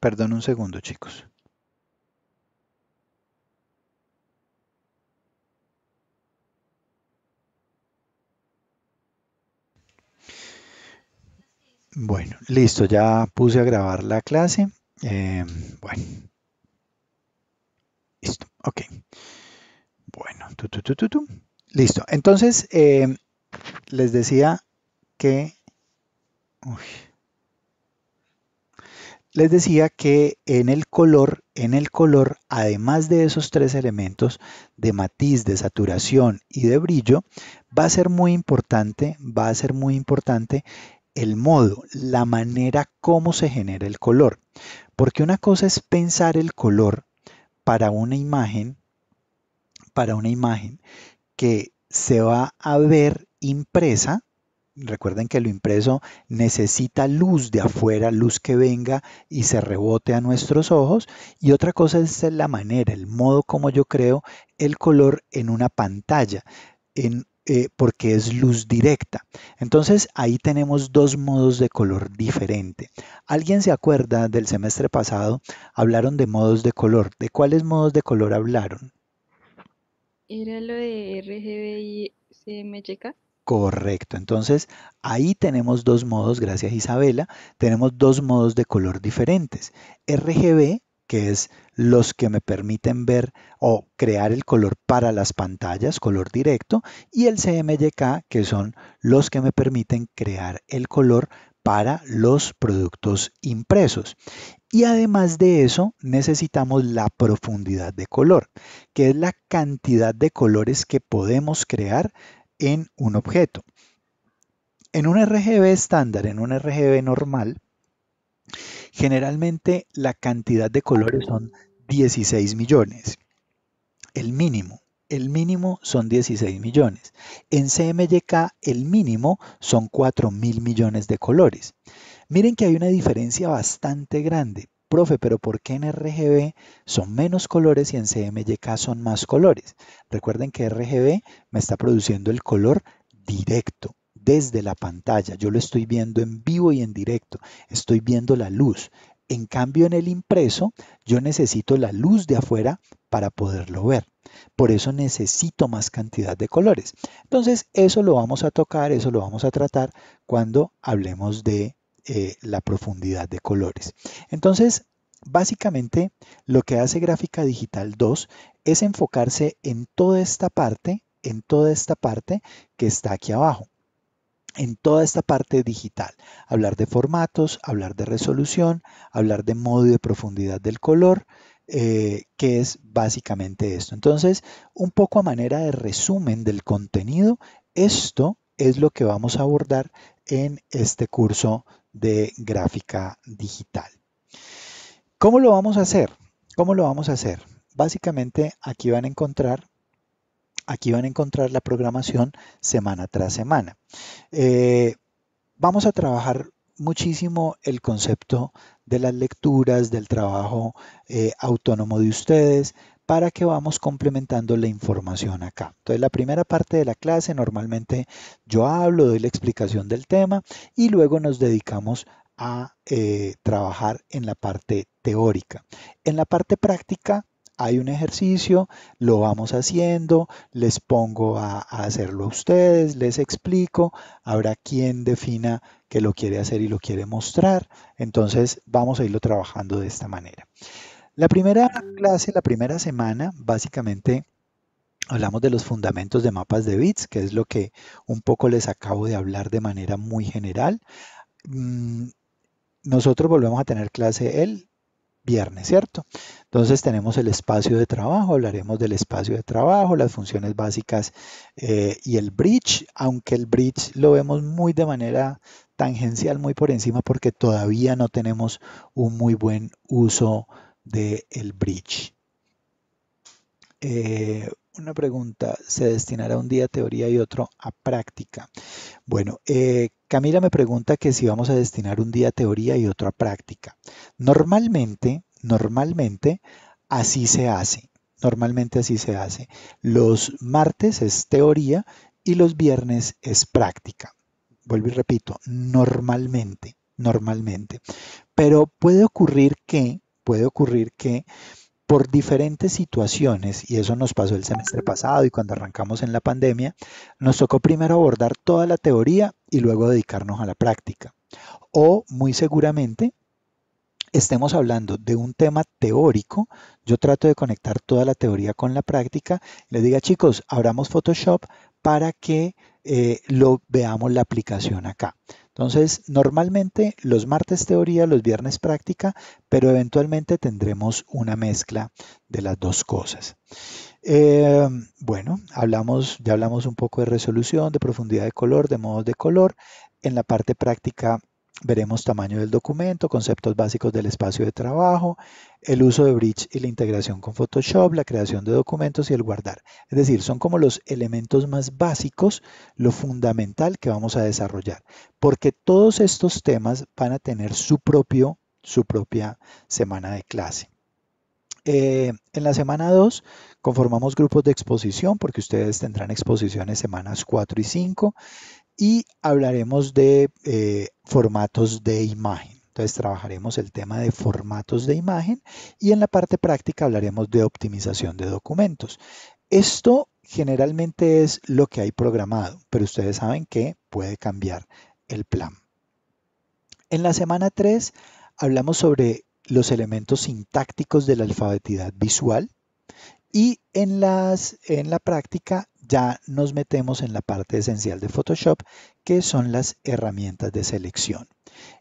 Perdón un segundo, chicos. Bueno, listo, ya puse a grabar la clase. Eh, bueno. Listo, ok. Bueno, tu, tu, tu, listo. Entonces, eh, les decía que... Uy les decía que en el color, en el color, además de esos tres elementos de matiz, de saturación y de brillo, va a ser muy importante, va a ser muy importante el modo, la manera como se genera el color. Porque una cosa es pensar el color para una imagen, para una imagen que se va a ver impresa recuerden que lo impreso necesita luz de afuera, luz que venga y se rebote a nuestros ojos. Y otra cosa es la manera, el modo como yo creo el color en una pantalla. Eh, porque es luz directa. Entonces ahí tenemos dos modos de color diferente. ¿Alguien se acuerda del semestre pasado? Hablaron de modos de color. ¿De cuáles modos de color hablaron? Era lo de RGB y CMYK. Correcto, entonces ahí tenemos dos modos, gracias Isabela, tenemos dos modos de color diferentes. RGB, que es los que me permiten ver o crear el color para las pantallas, color directo, y el CMYK, que son los que me permiten crear el color para los productos impresos. Y además de eso, necesitamos la profundidad de color, que es la cantidad de colores que podemos crear en un objeto. En un RGB estándar, en un RGB normal, generalmente la cantidad de colores son 16 millones, el mínimo. El mínimo son 16 millones. En CMYK el mínimo son 4 mil millones de colores. Miren que hay una diferencia bastante grande. Profe, pero ¿por qué en RGB son menos colores y en CMYK son más colores? Recuerden que RGB me está produciendo el color directo, desde la pantalla. Yo lo estoy viendo en vivo y en directo. Estoy viendo la luz. En cambio, en el impreso, yo necesito la luz de afuera para poderlo ver. Por eso necesito más cantidad de colores. Entonces, eso lo vamos a tocar, eso lo vamos a tratar cuando hablemos de eh, la profundidad de colores. Entonces, básicamente lo que hace Gráfica Digital 2 es enfocarse en toda esta parte, en toda esta parte que está aquí abajo en toda esta parte digital. Hablar de formatos, hablar de resolución, hablar de modo y de profundidad del color, eh, que es básicamente esto. Entonces, un poco a manera de resumen del contenido, esto es lo que vamos a abordar en este curso de gráfica digital. ¿Cómo lo vamos a hacer? ¿Cómo lo vamos a hacer? Básicamente aquí van a encontrar aquí van a encontrar la programación semana tras semana. Eh, vamos a trabajar muchísimo el concepto de las lecturas, del trabajo eh, autónomo de ustedes, para que vamos complementando la información acá. Entonces la primera parte de la clase normalmente yo hablo, doy la explicación del tema y luego nos dedicamos a eh, trabajar en la parte teórica. En la parte práctica hay un ejercicio, lo vamos haciendo, les pongo a, a, hacerlo a ustedes, les explico, habrá quien defina que lo quiere hacer y lo quiere mostrar, entonces vamos a irlo trabajando de esta manera. La primera clase, la primera semana, básicamente hablamos de los fundamentos de mapas de bits, que es lo que un poco les acabo de hablar de manera muy general. Mm, nosotros volvemos a tener clase el viernes, ¿cierto? Entonces tenemos el espacio de trabajo, hablaremos del espacio de trabajo, las funciones básicas eh, y el bridge, aunque el bridge lo vemos muy de manera tangencial, muy por encima, porque todavía no tenemos un muy buen uso de el bridge. Eh, una pregunta, ¿se destinará un día a teoría y otro a práctica? Bueno, eh, Camila me pregunta que si vamos a destinar un día a teoría y otro a práctica. Normalmente, normalmente así se hace. Normalmente así se hace. Los martes es teoría y los viernes es práctica. Vuelvo y repito, normalmente, normalmente. Pero puede ocurrir que puede ocurrir que por diferentes situaciones, y eso nos pasó el semestre pasado y cuando arrancamos en la pandemia, nos tocó primero abordar toda la teoría y luego dedicarnos a la práctica. O muy seguramente estemos hablando de un tema teórico, yo trato de conectar toda la teoría con la práctica, les diga chicos, abramos Photoshop para que eh, lo veamos la aplicación acá. Entonces, normalmente los martes teoría, los viernes práctica, pero eventualmente tendremos una mezcla de las dos cosas. Em, bueno, hablamos, ya hablamos un poco de resolución, de profundidad de color, de modos de color. En la parte práctica Veremos tamaño del documento, conceptos básicos del espacio de trabajo, el uso de Bridge y la integración con Photoshop, la creación de documentos y el guardar. Es decir, son como los elementos más básicos, lo fundamental que vamos a desarrollar. Porque todos estos temas van a tener su, propio, su propia semana de clase. Eh, en la semana 2 conformamos grupos de exposición porque ustedes tendrán exposiciones semanas 4 y 5 y hablaremos de eh, formatos de imagen. Entonces trabajaremos el tema de formatos de imagen y en la parte práctica hablaremos de optimización de documentos. Esto generalmente es lo que hay programado, pero ustedes saben que puede cambiar el plan. En la semana 3 hablamos sobre los elementos sintácticos de la alfabetidad visual y en, las, en la práctica ya nos metemos en la parte esencial de Photoshop, que son las herramientas de selección.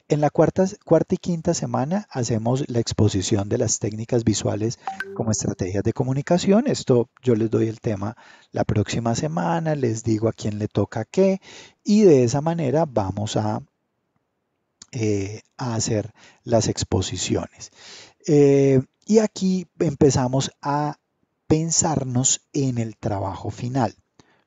En la cuarta, cuarta, y quinta semana hacemos la exposición de las técnicas visuales como estrategias de comunicación. Esto yo les doy el tema la próxima semana, les digo a quién le toca qué y de esa manera vamos a, eh, hacer las exposiciones. Eh, y aquí empezamos a pensarnos en el trabajo final.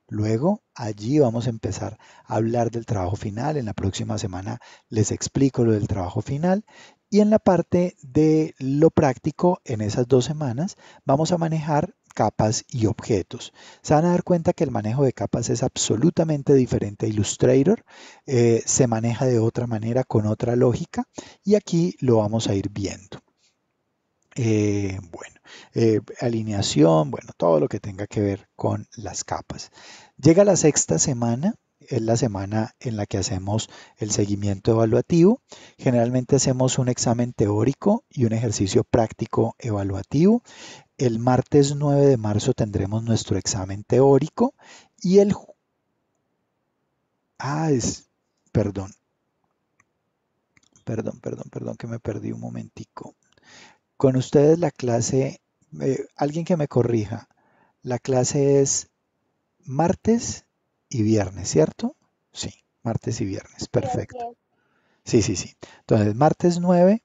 Luego, allí vamos a empezar a hablar del trabajo final. En la próxima semana les explico lo del trabajo final. Y en la parte de lo práctico, en esas dos semanas, vamos a manejar capas y objetos. Se van a dar cuenta que el manejo de capas es absolutamente diferente a Illustrator. Eh, se maneja de otra manera, con otra lógica. Y aquí lo vamos a ir viendo. Eh, bueno. Eh, alineación, bueno, todo lo que tenga que ver con las capas. Llega la sexta semana, es la semana en la que hacemos el seguimiento evaluativo. Generalmente hacemos un examen teórico y un ejercicio práctico evaluativo. El martes 9 de marzo tendremos nuestro examen teórico y el... Ah, es... Perdón. Perdón, perdón, perdón, que me perdí un momentico. Con ustedes la clase alguien que me corrija. La clase es martes y viernes, ¿cierto? Sí, martes y viernes, perfecto. Sí, sí, sí. Entonces, martes 9,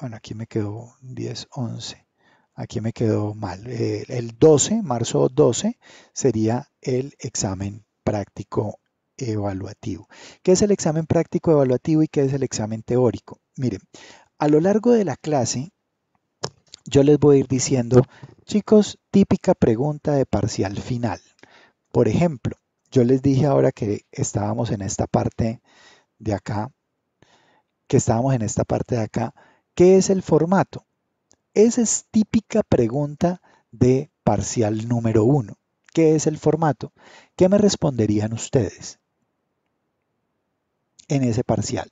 bueno, aquí me quedó 10, 11, aquí me quedó mal. el 12, marzo 12, sería el examen práctico evaluativo. ¿Qué es el examen práctico evaluativo y qué es el examen teórico? Miren, a lo largo de la clase yo les voy a ir diciendo, chicos, típica pregunta de parcial final. Por ejemplo, yo les dije ahora que estábamos en esta parte de acá, que estábamos en esta parte de acá, ¿qué es el formato? Esa es típica pregunta de parcial número uno. ¿Qué es el formato? ¿Qué me responderían ustedes en ese parcial?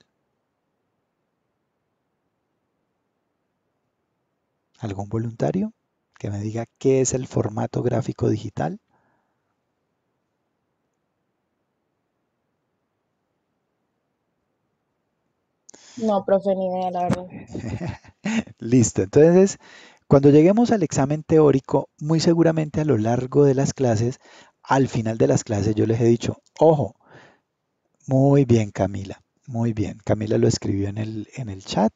algún voluntario que me diga qué es el formato gráfico digital. No, profe, ni idea, la Listo, entonces, cuando lleguemos al examen teórico, muy seguramente a lo largo de las clases, al final de las clases yo les he dicho, ojo, muy bien Camila, muy bien, Camila lo escribió en el, en el chat,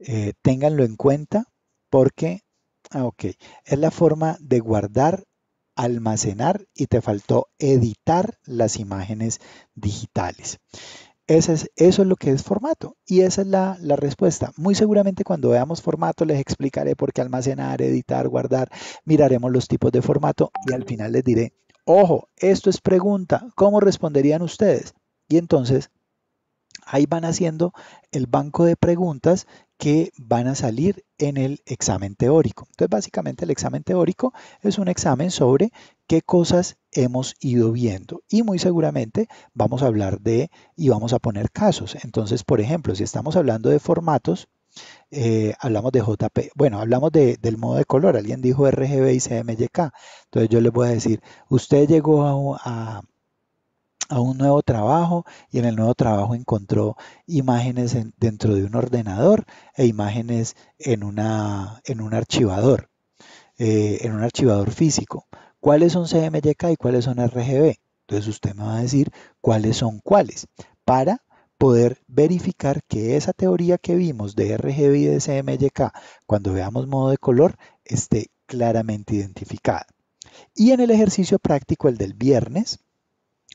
eh, ténganlo en cuenta, porque, ah, ok, es la forma de guardar, almacenar y te faltó editar las imágenes digitales. Eso es, eso es lo que es formato y esa es la, la, respuesta. Muy seguramente cuando veamos formato les explicaré por qué almacenar, editar, guardar, miraremos los tipos de formato y al final les diré, ojo, esto es pregunta, ¿cómo responderían ustedes? Y entonces ahí van haciendo el banco de preguntas que van a salir en el examen teórico. Entonces, básicamente el examen teórico es un examen sobre qué cosas hemos ido viendo y muy seguramente vamos a hablar de y vamos a poner casos. Entonces, por ejemplo, si estamos hablando de formatos, eh, hablamos de JP, bueno, hablamos del modo de color, alguien dijo RGB y CMYK, entonces yo les voy a decir, usted llegó a a un nuevo trabajo y en el nuevo trabajo encontró imágenes dentro de un ordenador e imágenes en, en un archivador, eh, en un archivador físico. ¿Cuáles son CMYK y cuáles son RGB? Entonces usted me va a decir cuáles son cuáles para poder verificar que esa teoría que vimos de RGB y de CMYK cuando veamos modo de color esté claramente identificada. Y en el ejercicio práctico, el del viernes,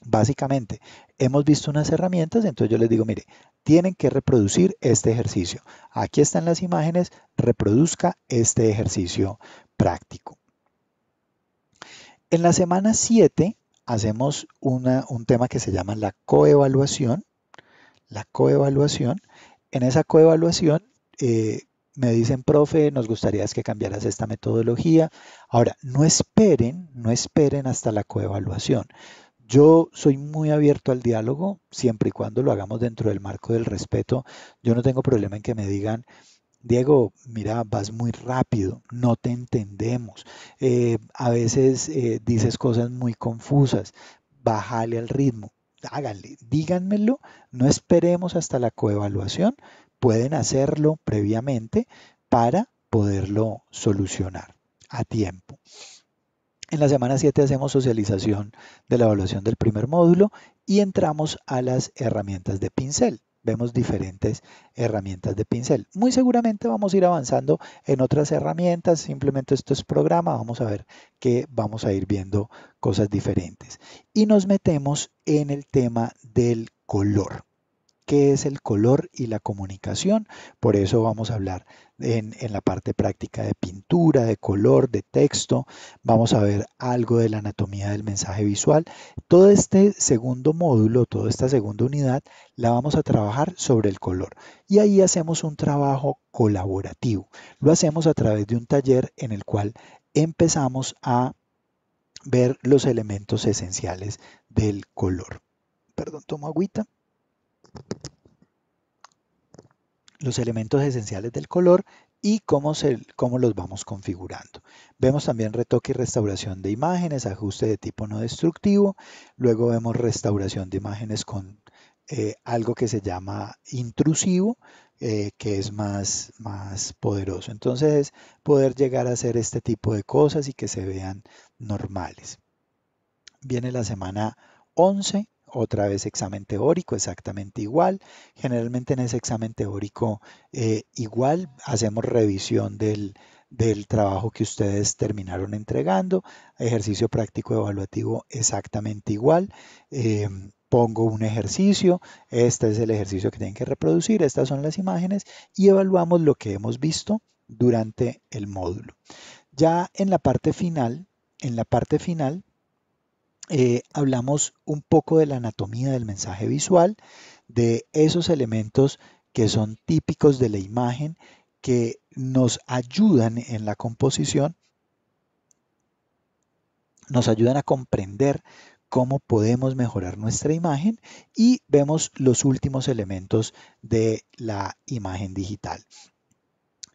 Básicamente, hemos visto unas herramientas, entonces yo les digo, mire, tienen que reproducir este ejercicio. Aquí están las imágenes, reproduzca este ejercicio práctico. En la semana 7 hacemos un tema que se llama la coevaluación. La coevaluación. En esa coevaluación eh, me dicen, profe, nos gustaría que cambiaras esta metodología. Ahora, no esperen, no esperen hasta la coevaluación. Yo soy muy abierto al diálogo, siempre y cuando lo hagamos dentro del marco del respeto. Yo no tengo problema en que me digan, Diego, mira, vas muy rápido, no te entendemos. Eh, a veces eh, dices cosas muy confusas, bájale al ritmo, háganle, díganmelo, no esperemos hasta la coevaluación, pueden hacerlo previamente para poderlo solucionar a tiempo. En la semana 7 hacemos socialización de la evaluación del primer módulo y entramos a las herramientas de pincel. Vemos diferentes herramientas de pincel. Muy seguramente vamos a ir avanzando en otras herramientas. Simplemente esto es programa. Vamos a ver que vamos a ir viendo cosas diferentes. Y nos metemos en el tema del color qué es el color y la comunicación. Por eso vamos a hablar en, la parte práctica de pintura, de color, de texto. Vamos a ver algo de la anatomía del mensaje visual. Todo este segundo módulo, toda esta segunda unidad, la vamos a trabajar sobre el color. Y ahí hacemos un trabajo colaborativo. Lo hacemos a través de un taller en el cual empezamos a ver los elementos esenciales del color. Perdón, tomo agüita los elementos esenciales del color y cómo, cómo, los vamos configurando. Vemos también retoque y restauración de imágenes, ajuste de tipo no destructivo, luego vemos restauración de imágenes con eh, algo que se llama intrusivo, eh, que es más, más poderoso. Entonces, poder llegar a hacer este tipo de cosas y que se vean normales. Viene la semana 11, otra vez examen teórico, exactamente igual. Generalmente en ese examen teórico eh, igual hacemos revisión del, trabajo que ustedes terminaron entregando. Ejercicio práctico evaluativo exactamente igual. Em, pongo un ejercicio, este es el ejercicio que tienen que reproducir, estas son las imágenes y evaluamos lo que hemos visto durante el módulo. Ya en la parte final, en la parte final eh, hablamos un poco de la anatomía del mensaje visual, de esos elementos que son típicos de la imagen, que nos ayudan en la composición, nos ayudan a comprender cómo podemos mejorar nuestra imagen y vemos los últimos elementos de la imagen digital.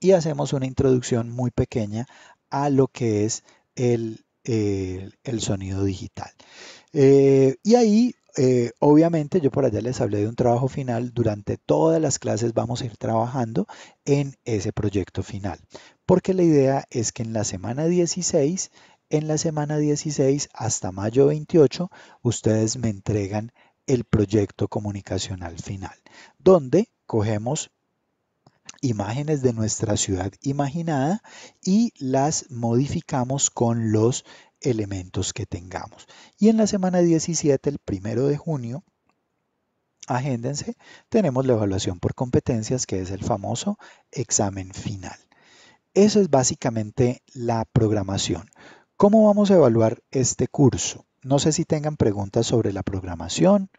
Y hacemos una introducción muy pequeña a lo que es el el sonido digital. Eh, y ahí, eh, obviamente, yo por allá les hablé de un trabajo final. Durante todas las clases vamos a ir trabajando en ese proyecto final, porque la idea es que en la semana 16, en la semana 16 hasta mayo 28, ustedes me entregan el proyecto comunicacional final, donde cogemos imágenes de nuestra ciudad imaginada y las modificamos con los elementos que tengamos. Y en la semana 17, el primero de junio, agéndense, tenemos la evaluación por competencias, que es el famoso examen final. Eso es básicamente la programación. ¿Cómo vamos a evaluar este curso? No sé si tengan preguntas sobre la programación,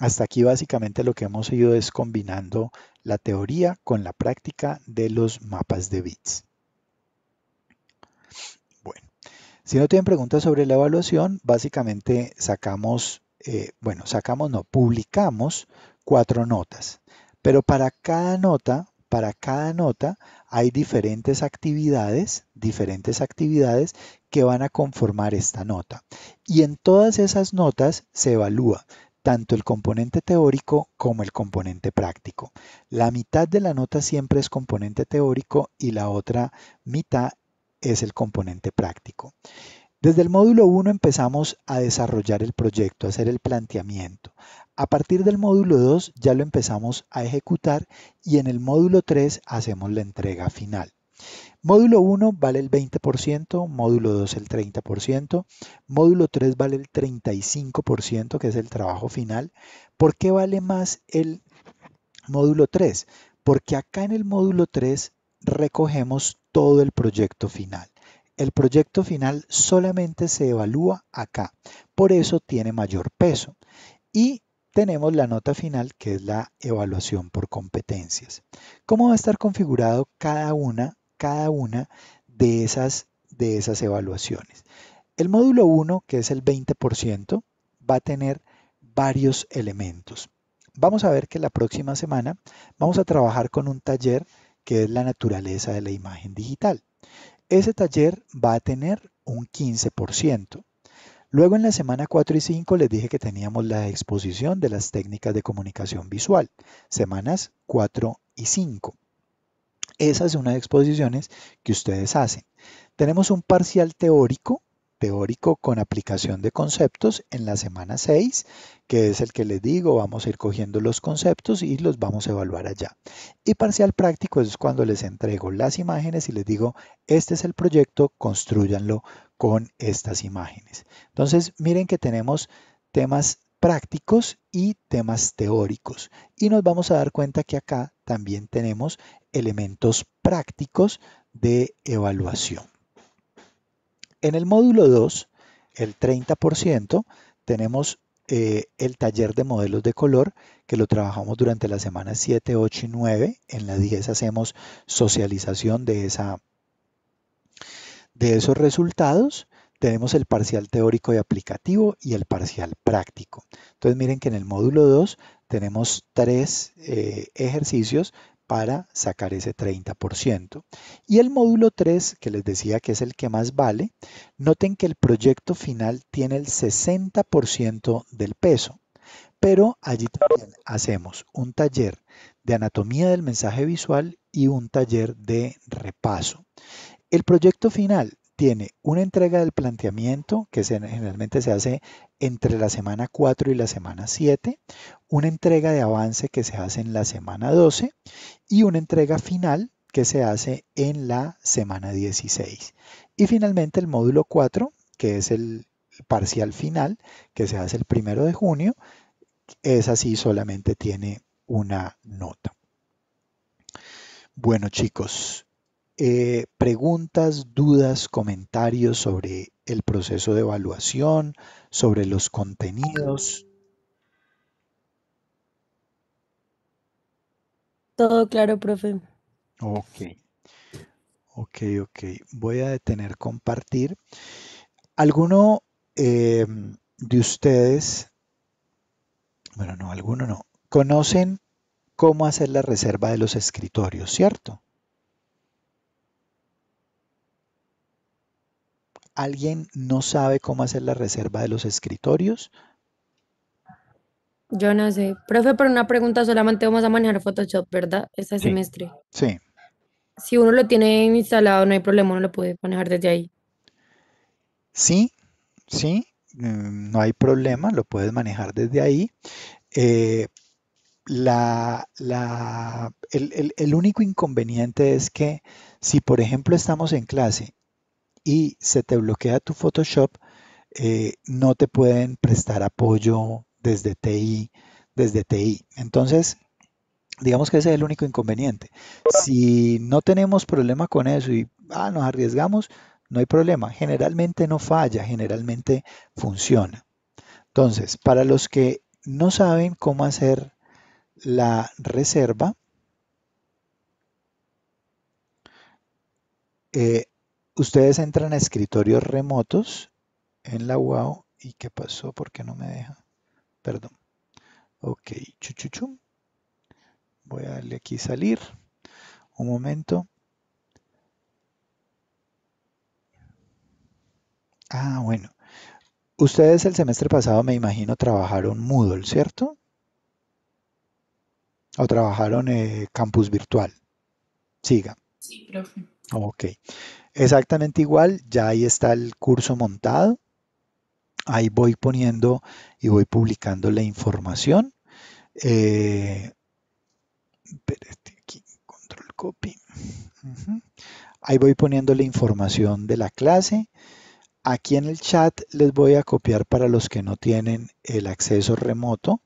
hasta aquí básicamente lo que hemos ido es combinando la teoría con la práctica de los mapas de bits. Bueno, si no tienen preguntas sobre la evaluación, básicamente sacamos, eh, bueno, sacamos no, publicamos cuatro notas. Pero para cada nota, para cada nota hay diferentes actividades, diferentes actividades que van a conformar esta nota. Y en todas esas notas se evalúa tanto el componente teórico como el componente práctico. La mitad de la nota siempre es componente teórico y la otra mitad es el componente práctico. Desde el módulo 1 empezamos a desarrollar el proyecto, a hacer el planteamiento. A partir del módulo 2 ya lo empezamos a ejecutar y en el módulo 3 hacemos la entrega final. Módulo 1 vale el 20%, módulo 2 el 30%, módulo 3 vale el 35%, que es el trabajo final. ¿Por qué vale más el módulo 3? Porque acá en el módulo 3 recogemos todo el proyecto final. El proyecto final solamente se evalúa acá, por eso tiene mayor peso. Y tenemos la nota final que es la evaluación por competencias. ¿Cómo va a estar configurado cada una cada una de esas, de esas evaluaciones. El módulo 1, que es el 20%, va a tener varios elementos. Vamos a ver que la próxima semana vamos a trabajar con un taller que es la naturaleza de la imagen digital. Ese taller va a tener un 15%. Luego en la semana 4 y 5 les dije que teníamos la exposición de las técnicas de comunicación visual, semanas 4 y 5. Esas es una de exposiciones que ustedes hacen. Tenemos un parcial teórico, teórico con aplicación de conceptos en la semana 6, que es el que les digo, vamos a ir cogiendo los conceptos y los vamos a evaluar allá. Y parcial práctico es cuando les entrego las imágenes y les digo, este es el proyecto, construyanlo con estas imágenes. Entonces, miren que tenemos temas prácticos y temas teóricos. Y nos vamos a dar cuenta que acá también tenemos elementos prácticos de evaluación. En el módulo 2, el 30%, tenemos eh, el taller de modelos de color que lo trabajamos durante las semanas 7, 8 y 9. En la 10 hacemos socialización de, esa, de esos resultados. Tenemos el parcial teórico y aplicativo y el parcial práctico. Entonces miren que en el módulo 2 tenemos tres eh, ejercicios para sacar ese 30%. Y el módulo 3, que les decía que es el que más vale, noten que el proyecto final tiene el 60% del peso, pero allí también hacemos un taller de anatomía del mensaje visual y un taller de repaso. El proyecto final tiene una entrega del planteamiento que generalmente se hace entre la semana 4 y la semana 7, una entrega de avance que se hace en la semana 12 y una entrega final que se hace en la semana 16. Y finalmente el módulo 4, que es el parcial final, que se hace el primero de junio, es así, solamente tiene una nota. Bueno chicos, eh, preguntas, dudas, comentarios sobre el proceso de evaluación, sobre los contenidos. Todo claro, profe. Ok. Ok, ok. Voy a detener compartir. ¿Alguno em, de ustedes, bueno, no, alguno no, conocen cómo hacer la reserva de los escritorios, ¿cierto? ¿Alguien no sabe cómo hacer la reserva de los escritorios? Yo no sé. Profe, por una pregunta solamente vamos a manejar Photoshop, ¿verdad? Este semestre. Sí. Si uno lo tiene instalado, no hay problema, uno lo puede manejar desde ahí. Sí, sí, mm, no hay problema, lo puedes manejar desde ahí. Eh, el único inconveniente es que si, por ejemplo, estamos en clase y se te bloquea tu Photoshop, eh, no te pueden prestar apoyo desde TI, desde TI. Entonces, digamos que ese es el único inconveniente. Si no tenemos problema con eso y ah, nos arriesgamos, no hay problema. Generalmente no falla, generalmente funciona. Entonces, para los que no saben cómo hacer la reserva, eh, ustedes entran a escritorios remotos en la UAO. ¿Y qué pasó? Porque no me deja? Perdón. Ok, chuchuchum. Voy a darle aquí salir. Un momento. Ah, bueno. Ustedes el semestre pasado, me imagino, trabajaron Moodle, ¿cierto? ¿O trabajaron eh, campus virtual? Siga. Sí, profe. Ok. Exactamente igual, ya ahí está el curso montado. Ahí voy poniendo y voy publicando la información. Eh, ahí voy poniendo la información de la clase. Aquí en el chat les voy a copiar para los que no tienen el acceso remoto,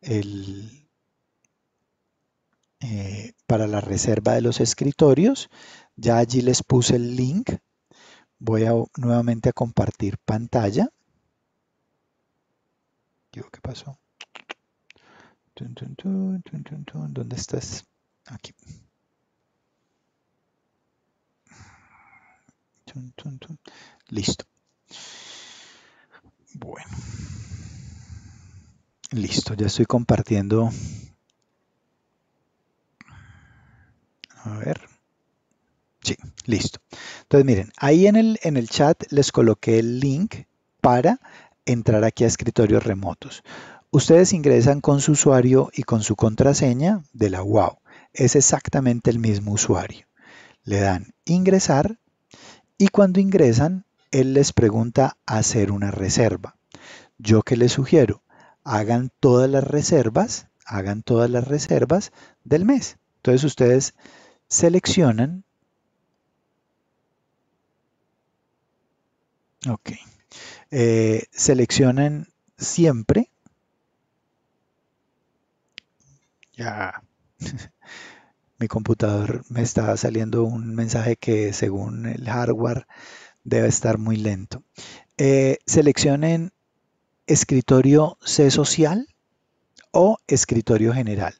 eh, para la reserva de los escritorios. Ya allí les puse el link. Voy a, nuevamente a compartir pantalla. ¿Qué pasó? ¿Dónde estás? Aquí. Listo. Bueno. Listo, ya estoy compartiendo. A ver. Sí, listo. Entonces, miren, ahí en el, en el chat les coloqué el link para entrar aquí a escritorios remotos. Ustedes ingresan con su usuario y con su contraseña de la WOW. Es exactamente el mismo usuario. Le dan ingresar y cuando ingresan, él les pregunta hacer una reserva. Yo que les sugiero, hagan todas las reservas, hagan todas las reservas del mes. Entonces ustedes seleccionan Ok. Eh, seleccionen siempre. Ya. Mi computador me está saliendo un mensaje que según el hardware debe estar muy lento. Eh, seleccionen escritorio C social o escritorio general.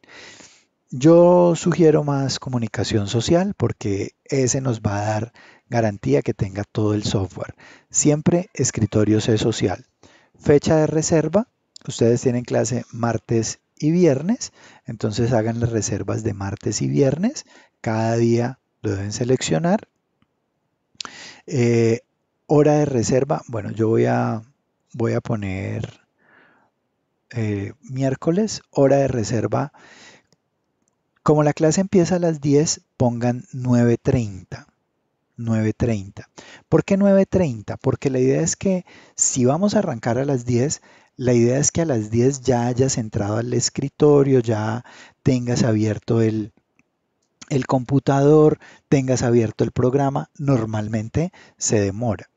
Yo sugiero más comunicación social porque ese nos va a dar garantía que tenga todo el software. Siempre escritorio C social. Fecha de reserva, ustedes tienen clase martes y viernes, entonces hagan las reservas de martes y viernes, cada día lo deben seleccionar. Eh, hora de reserva, bueno, yo voy a, voy a poner eh, miércoles, hora de reserva. Como la clase empieza a las 10, pongan 9.30. 9.30. ¿Por qué 9.30? Porque la idea es que si vamos a arrancar a las 10, la idea es que a las 10 ya hayas entrado al escritorio, ya tengas abierto el, el computador, tengas abierto el programa, normalmente se demora.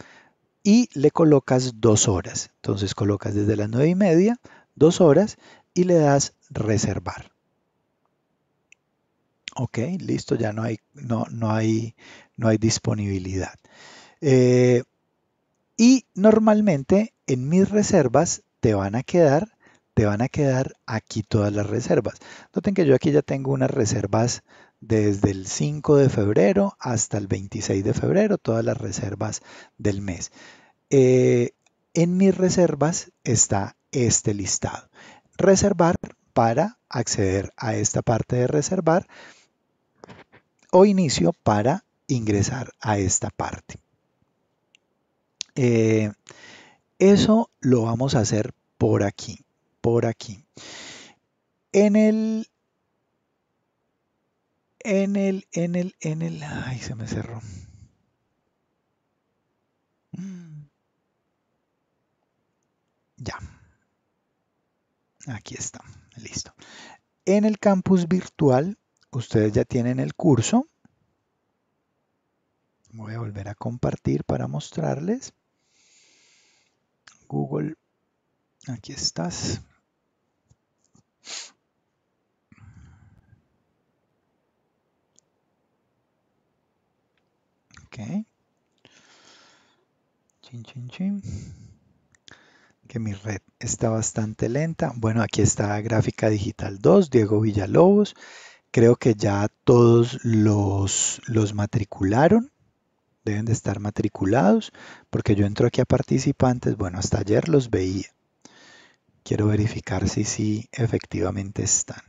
Y le colocas dos horas. Entonces colocas desde las 9.30 y media, dos horas, y le das reservar. Ok, listo, ya no hay, no, no hay no hay disponibilidad. Eh, y normalmente en mis reservas te van a quedar, te van a quedar aquí todas las reservas. Noten que yo aquí ya tengo unas reservas desde el 5 de febrero hasta el 26 de febrero, todas las reservas del mes. Eh, en mis reservas está este listado. Reservar para acceder a esta parte de reservar o inicio para ingresar a esta parte. Eh, eso lo vamos a hacer por aquí, por aquí. En el, en el, en el, en el, ay, se me cerró. Ya. Aquí está, listo. En el campus virtual, ustedes ya tienen el curso voy a volver a compartir para mostrarles. Google, aquí estás. Ok. Chin, chin, chin. Que mi red está bastante lenta. Bueno, aquí está Gráfica Digital 2, Diego Villalobos. Creo que ya todos los, los matricularon deben de estar matriculados, porque yo entro aquí a participantes, bueno, hasta ayer los veía. Quiero verificar si sí efectivamente están.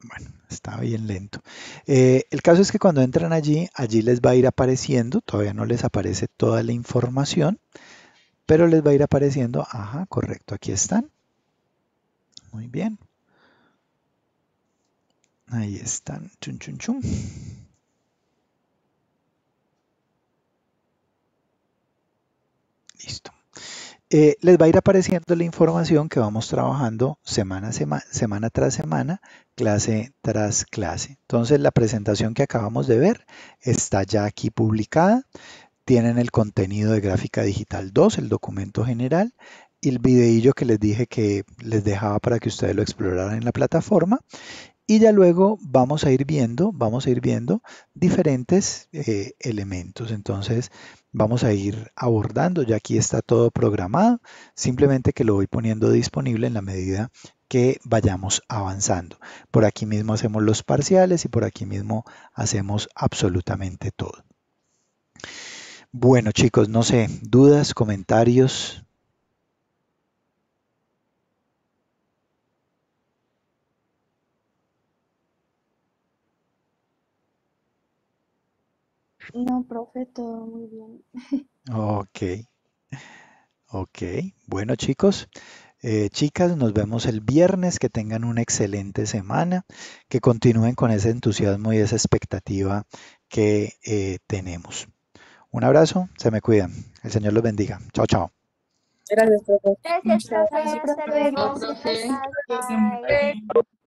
Bueno, está bien lento. Eh, el caso es que cuando entran allí, allí les va a ir apareciendo, todavía no les aparece toda la información, pero les va a ir apareciendo, ajá, correcto, aquí están. Muy bien. Ahí están, chun chun chun. Listo. Eh, les va a ir apareciendo la información que vamos trabajando semana, tras semana, clase tras clase. Entonces la presentación que acabamos de ver está ya aquí publicada. Tienen el contenido de gráfica digital 2, el documento general, y el videillo que les dije que les dejaba para que ustedes lo exploraran en la plataforma y ya luego vamos a ir viendo, vamos a ir viendo diferentes eh, elementos. Entonces vamos a ir abordando, ya aquí está todo programado, simplemente que lo voy poniendo disponible en la medida que vayamos avanzando. Por aquí mismo hacemos los parciales y por aquí mismo hacemos absolutamente todo. Bueno chicos, no sé, dudas, comentarios, No, profe, todo muy bien. Ok, ok. Bueno, chicos, eh, chicas, nos vemos el viernes, que tengan una excelente semana, que continúen con ese entusiasmo y esa expectativa que eh, tenemos. Un abrazo, se me cuidan. El Señor los bendiga. Chao, chao. Gracias, profe. Gracias, profe. Gracias, profe.